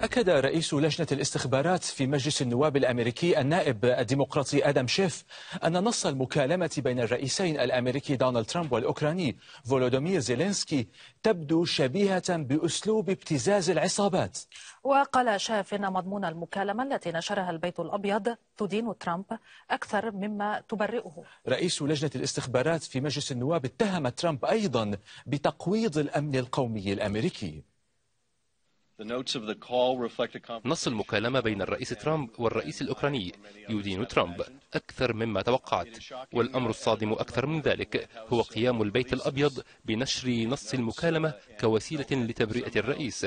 أكد رئيس لجنة الاستخبارات في مجلس النواب الأمريكي النائب الديمقراطي آدم شيف أن نص المكالمة بين الرئيسين الأمريكي دونالد ترامب والأوكراني فولودومير زيلينسكي تبدو شبيهة بأسلوب ابتزاز العصابات وقال شاف أن مضمون المكالمة التي نشرها البيت الأبيض تدين ترامب أكثر مما تبرئه رئيس لجنة الاستخبارات في مجلس النواب اتهم ترامب أيضا بتقويض الأمن القومي الأمريكي نص المكالمة بين الرئيس ترامب والرئيس الأوكراني يدين ترامب أكثر مما توقعت والأمر الصادم أكثر من ذلك هو قيام البيت الأبيض بنشر نص المكالمة كوسيلة لتبرئة الرئيس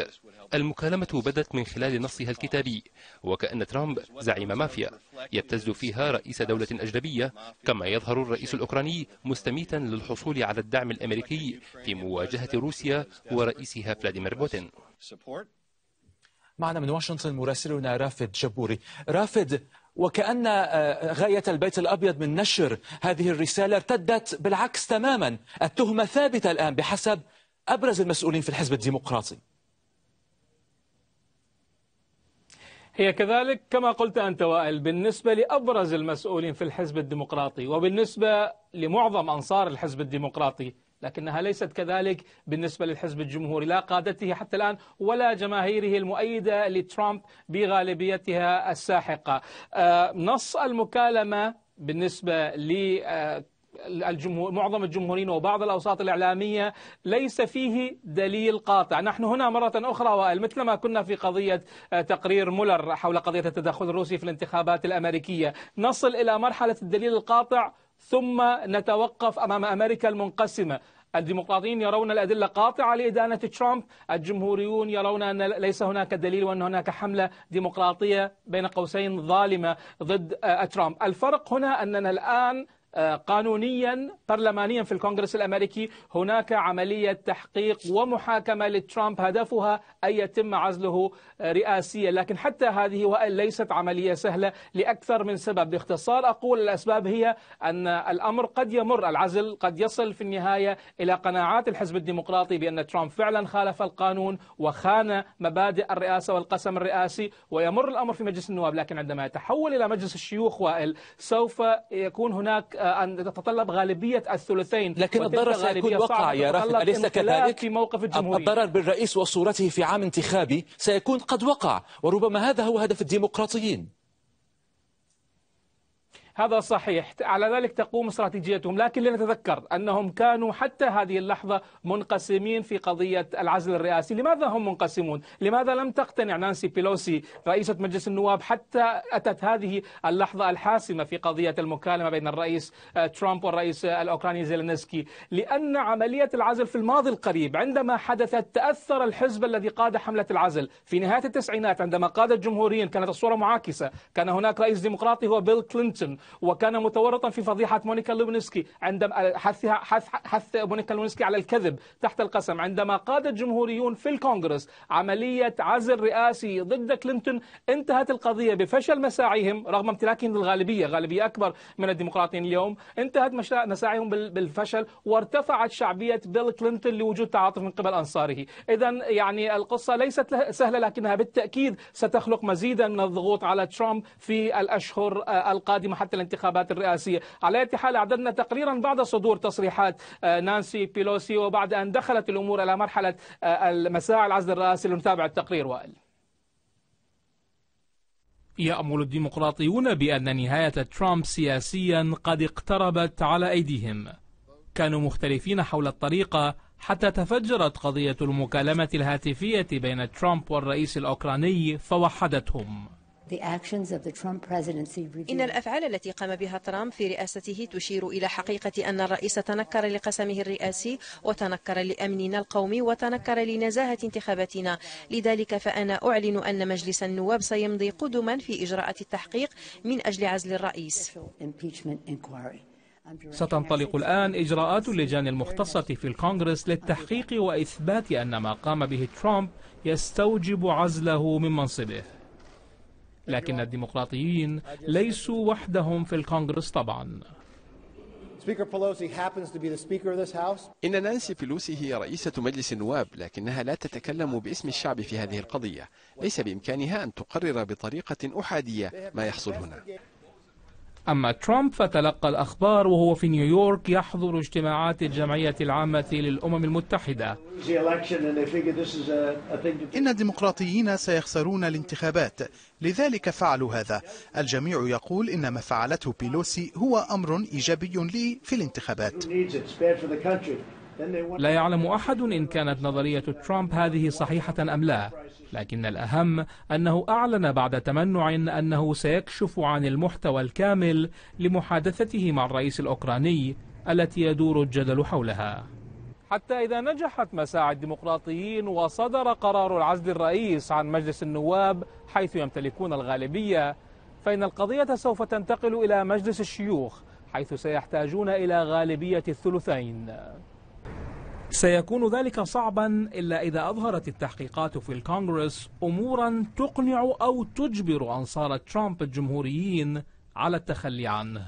المكالمة بدت من خلال نصها الكتابي وكأن ترامب زعيم مافيا يبتز فيها رئيس دولة أجنبية كما يظهر الرئيس الأوكراني مستميتا للحصول على الدعم الأمريكي في مواجهة روسيا ورئيسها فلاديمير بوتين معنا من واشنطن مراسلنا رافد جبوري رافد وكأن آه، غاية البيت الأبيض من نشر هذه الرسالة ارتدت بالعكس تماما التهمة ثابتة الآن بحسب أبرز المسؤولين في الحزب الديمقراطي هي كذلك كما قلت أنت وائل بالنسبة لأبرز المسؤولين في الحزب الديمقراطي وبالنسبة لمعظم أنصار الحزب الديمقراطي لكنها ليست كذلك بالنسبة للحزب الجمهوري لا قادته حتى الآن ولا جماهيره المؤيدة لترامب بغالبيتها الساحقة آه، نص المكالمة بالنسبة ل آه، الجمهور معظم الجمهوريين وبعض الاوساط الاعلاميه ليس فيه دليل قاطع، نحن هنا مره اخرى وائل مثلما كنا في قضيه آه، تقرير مولر حول قضيه التدخل الروسي في الانتخابات الامريكيه، نصل الى مرحله الدليل القاطع ثم نتوقف أمام أمريكا المنقسمة الديمقراطيين يرون الأدلة قاطعة لإدانة ترامب الجمهوريون يرون أن ليس هناك دليل وأن هناك حملة ديمقراطية بين قوسين ظالمة ضد آه، ترامب الفرق هنا أننا الآن آه، قانونيا برلمانيا في الكونغرس الامريكي هناك عمليه تحقيق ومحاكمه لترامب هدفها ان يتم عزله آه، رئاسيا لكن حتى هذه وان ليست عمليه سهله لاكثر من سبب باختصار اقول الاسباب هي ان الامر قد يمر العزل قد يصل في النهايه الى قناعات الحزب الديمقراطي بان ترامب فعلا خالف القانون وخان مبادئ الرئاسه والقسم الرئاسي ويمر الامر في مجلس النواب لكن عندما يتحول الى مجلس الشيوخ وائل سوف يكون هناك أن تتطلب غالبية الثلثين لكن الضرر سيكون وقع يا رافد أليس كذلك؟ في موقف الضرر بالرئيس وصورته في عام انتخابي سيكون قد وقع وربما هذا هو هدف الديمقراطيين هذا صحيح على ذلك تقوم استراتيجيتهم لكن لنتذكر أنهم كانوا حتى هذه اللحظة منقسمين في قضية العزل الرئاسي لماذا هم منقسمون؟ لماذا لم تقتنع نانسي بيلوسي رئيسة مجلس النواب حتى أتت هذه اللحظة الحاسمة في قضية المكالمة بين الرئيس آه، ترامب والرئيس آه، الأوكراني زيلينسكي لأن عملية العزل في الماضي القريب عندما حدثت تأثر الحزب الذي قاد حملة العزل في نهاية التسعينات عندما قاد الجمهوريين كانت الصورة معاكسة كان هناك رئيس ديمقراطي هو بيل كلينتون وكان متورطا في فضيحة مونيكا لوبنسكي عندما حثها حث, حث مونيكا لوبنسكي على الكذب تحت القسم عندما قاد الجمهوريون في الكونغرس عملية عزل رئاسي ضد كلينتون انتهت القضية بفشل مساعيهم رغم امتلاكهم للغالبية غالبية أكبر من الديمقراطيين اليوم انتهت مساعيهم بالفشل وارتفعت شعبية بيل كلينتون لوجود تعاطف من قبل أنصاره إذا يعني القصة ليست سهلة لكنها بالتأكيد ستخلق مزيدا من الضغوط على ترامب في الأشهر آه، القادمة حتى الانتخابات الرئاسية على أي حال أعددنا تقريرا بعد صدور تصريحات آه، نانسي بيلوسي وبعد أن دخلت الأمور إلى مرحلة آه، مساء العزل الرئاسي لنتابع التقرير وائل يأمل الديمقراطيون بأن نهاية ترامب سياسيا قد اقتربت على أيديهم كانوا مختلفين حول الطريقة حتى تفجرت قضية المكالمة الهاتفية بين ترامب والرئيس الأوكراني فوحدتهم إن الأفعال التي قام بها ترامب في رئاسته تشير إلى حقيقة أن الرئيس تنكر لقسمه الرئاسي وتنكر لأمننا القومي وتنكر لنزاهة انتخاباتنا لذلك فأنا أعلن أن مجلس النواب سيمضي قدما في إجراءات التحقيق من أجل عزل الرئيس ستنطلق الآن إجراءات اللجان المختصة في الكونغرس للتحقيق وإثبات أن ما قام به ترامب يستوجب عزله من منصبه لكن الديمقراطيين ليسوا وحدهم في الكونغرس طبعا إن نانسي بيلوسي هي رئيسة مجلس النواب لكنها لا تتكلم باسم الشعب في هذه القضية ليس بإمكانها أن تقرر بطريقة أحادية ما يحصل هنا أما ترامب فتلقى الأخبار وهو في نيويورك يحضر اجتماعات الجمعية العامة للأمم المتحدة إن الديمقراطيين سيخسرون الانتخابات لذلك فعلوا هذا الجميع يقول إن ما فعلته بيلوسي هو أمر إيجابي لي في الانتخابات لا يعلم أحد إن كانت نظرية ترامب هذه صحيحة أم لا لكن الأهم أنه أعلن بعد تمنع أنه سيكشف عن المحتوى الكامل لمحادثته مع الرئيس الأوكراني التي يدور الجدل حولها حتى إذا نجحت مساعي الديمقراطيين وصدر قرار العزل الرئيس عن مجلس النواب حيث يمتلكون الغالبية فإن القضية سوف تنتقل إلى مجلس الشيوخ حيث سيحتاجون إلى غالبية الثلثين سيكون ذلك صعبا إلا إذا أظهرت التحقيقات في الكونغرس أمورا تقنع أو تجبر أنصار ترامب الجمهوريين على التخلي عنه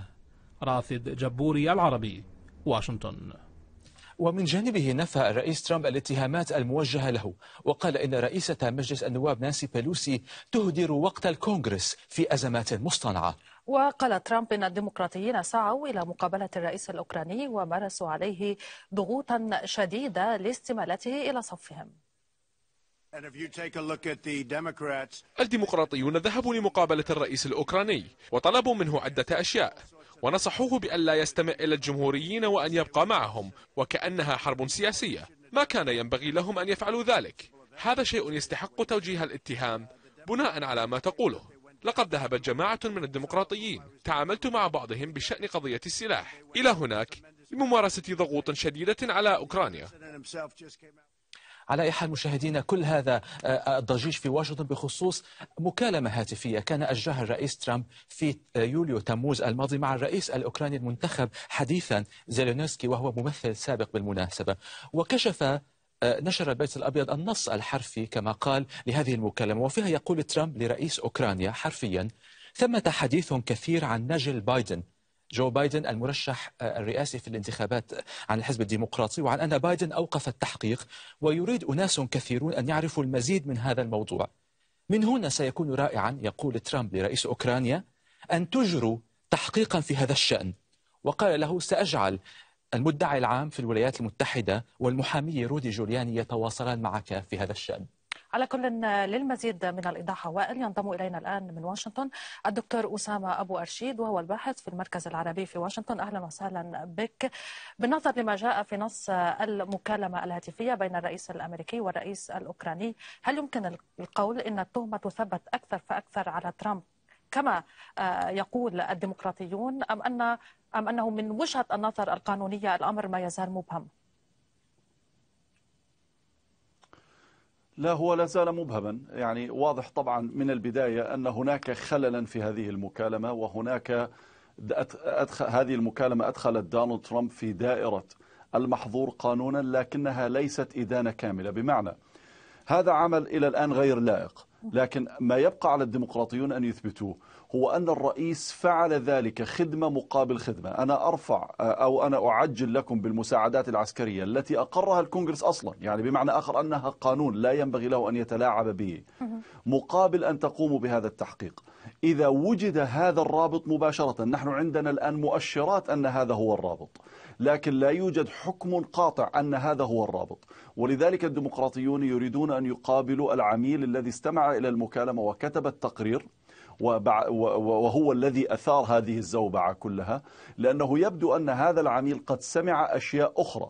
رافد جبوري العربي واشنطن ومن جانبه نفى الرئيس ترامب الاتهامات الموجهة له وقال إن رئيسة مجلس النواب نانسي بيلوسي تهدر وقت الكونغرس في أزمات مصطنعة وقال ترامب أن الديمقراطيين سعوا إلى مقابلة الرئيس الأوكراني ومارسوا عليه ضغوطا شديدة لاستمالته إلى صفهم الديمقراطيون ذهبوا لمقابلة الرئيس الأوكراني وطلبوا منه عدة أشياء ونصحوه بان لا يستمع إلى الجمهوريين وأن يبقى معهم وكأنها حرب سياسية ما كان ينبغي لهم أن يفعلوا ذلك هذا شيء يستحق توجيه الاتهام بناء على ما تقوله لقد ذهبت جماعة من الديمقراطيين تعاملت مع بعضهم بشأن قضية السلاح إلى هناك لممارسة ضغوط شديدة على أوكرانيا على أي حال مشاهدينا كل هذا آه، الضجيج في واشنطن بخصوص مكالمة هاتفية كان أجراها الرئيس ترامب في آه، يوليو تموز الماضي مع الرئيس الأوكراني المنتخب حديثا زيلينوسكي وهو ممثل سابق بالمناسبة وكشف آه، نشر البيت الأبيض النص الحرفي كما قال لهذه المكالمة وفيها يقول ترامب لرئيس أوكرانيا حرفيا ثمة حديث كثير عن نجل بايدن جو بايدن المرشح آه، الرئاسي في الانتخابات عن الحزب الديمقراطي وعن أن بايدن أوقف التحقيق ويريد أناس كثيرون أن يعرفوا المزيد من هذا الموضوع من هنا سيكون رائعا يقول ترامب لرئيس أوكرانيا أن تجروا تحقيقا في هذا الشأن وقال له سأجعل المدعي العام في الولايات المتحدة والمحامية رودي جولياني يتواصلان معك في هذا الشأن على كل للمزيد من الإيضاح وائل ينضم إلينا الآن من واشنطن الدكتور أسامة أبو أرشيد وهو الباحث في المركز العربي في واشنطن أهلا وسهلا بك بالنظر لما جاء في نص المكالمة الهاتفية بين الرئيس الأمريكي والرئيس الأوكراني هل يمكن القول أن التهمة تثبت أكثر فأكثر على ترامب كما آه، يقول الديمقراطيون أم أن أم أنه من وجهة النظر القانونية الأمر ما يزال مبهم؟ لا هو لا زال مبهما يعني واضح طبعا من البداية أن هناك خللا في هذه المكالمة وهناك أدخل هذه المكالمة أدخلت دونالد ترامب في دائرة المحظور قانونا لكنها ليست إدانة كاملة بمعنى هذا عمل إلى الآن غير لائق لكن ما يبقى على الديمقراطيون أن يثبتوه هو أن الرئيس فعل ذلك خدمة مقابل خدمة أنا أرفع أو أنا أعجل لكم بالمساعدات العسكرية التي أقرها الكونغرس أصلا يعني بمعنى آخر أنها قانون لا ينبغي له أن يتلاعب به مقابل أن تقوموا بهذا التحقيق إذا وجد هذا الرابط مباشرة نحن عندنا الآن مؤشرات أن هذا هو الرابط لكن لا يوجد حكم قاطع أن هذا هو الرابط ولذلك الديمقراطيون يريدون أن يقابلوا العميل الذي استمع إلى المكالمة وكتب التقرير وهو الذي أثار هذه الزوبعة كلها لأنه يبدو أن هذا العميل قد سمع أشياء أخرى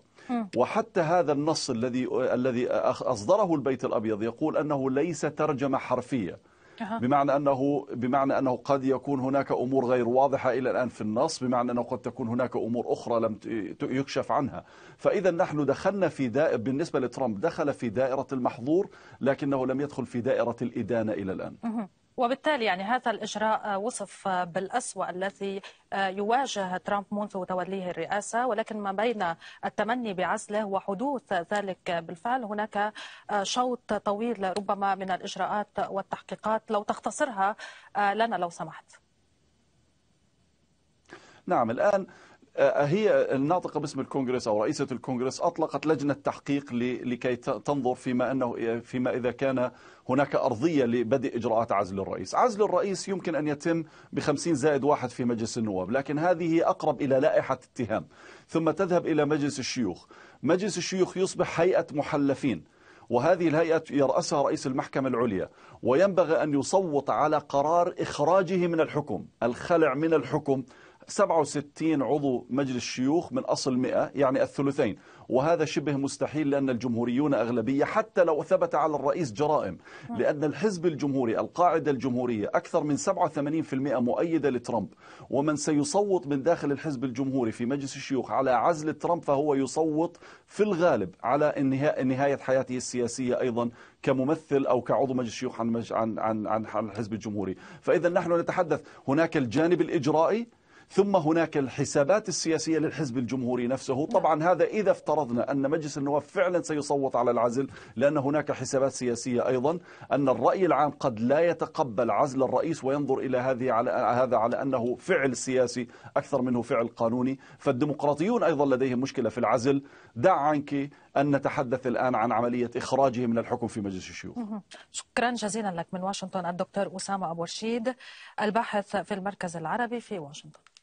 وحتى هذا النص الذي الذي أصدره البيت الأبيض يقول أنه ليس ترجمة حرفية بمعنى أنه بمعنى أنه قد يكون هناك أمور غير واضحة إلى الآن في النص بمعنى أنه قد تكون هناك أمور أخرى لم يكشف عنها فإذا نحن دخلنا في دائرة بالنسبة لترامب دخل في دائرة المحظور لكنه لم يدخل في دائرة الإدانة إلى الآن وبالتالي يعني هذا الإجراء وصف بالأسوأ الذي يواجه ترامب منذ توليه الرئاسة ولكن ما بين التمني بعزله وحدوث ذلك بالفعل هناك شوط طويل ربما من الإجراءات والتحقيقات لو تختصرها آه، لنا لو سمحت نعم الآن أه، أه، هي الناطقة باسم الكونغرس أو رئيسة الكونغرس أطلقت لجنة تحقيق لكي تنظر فيما أنه فيما إذا كان هناك أرضية لبدء إجراءات عزل الرئيس عزل الرئيس يمكن أن يتم ب 50 زائد واحد في مجلس النواب لكن هذه أقرب إلى لائحة اتهام ثم تذهب إلى مجلس الشيوخ مجلس الشيوخ يصبح هيئة محلفين وهذه الهيئة يرأسها رئيس المحكمة العليا وينبغي أن يصوت على قرار إخراجه من الحكم الخلع من الحكم 67 عضو مجلس الشيوخ من أصل 100 يعني الثلثين وهذا شبه مستحيل لأن الجمهوريون أغلبية حتى لو ثبت على الرئيس جرائم نعم. لأن الحزب الجمهوري القاعدة الجمهورية أكثر من 87% مؤيدة لترامب ومن سيصوت من داخل الحزب الجمهوري في مجلس الشيوخ على عزل ترامب فهو يصوت في الغالب على نهاية حياته السياسية أيضا كممثل أو كعضو مجلس الشيوخ عن, عن, عن, عن الحزب الجمهوري فإذا نحن نتحدث هناك الجانب الإجرائي ثم هناك الحسابات السياسية للحزب الجمهوري نفسه نعم. طبعا هذا إذا افترضنا أن مجلس النواب فعلا سيصوت على العزل لأن هناك حسابات سياسية أيضا أن الرأي العام قد لا يتقبل عزل الرئيس وينظر إلى هذه على هذا على أنه فعل سياسي أكثر منه فعل قانوني فالديمقراطيون أيضا لديهم مشكلة في العزل دع عنك أن نتحدث الآن عن عملية إخراجه من الحكم في مجلس الشيوخ شكرا جزيلا لك من واشنطن الدكتور أسامة أبو رشيد الباحث في المركز العربي في واشنطن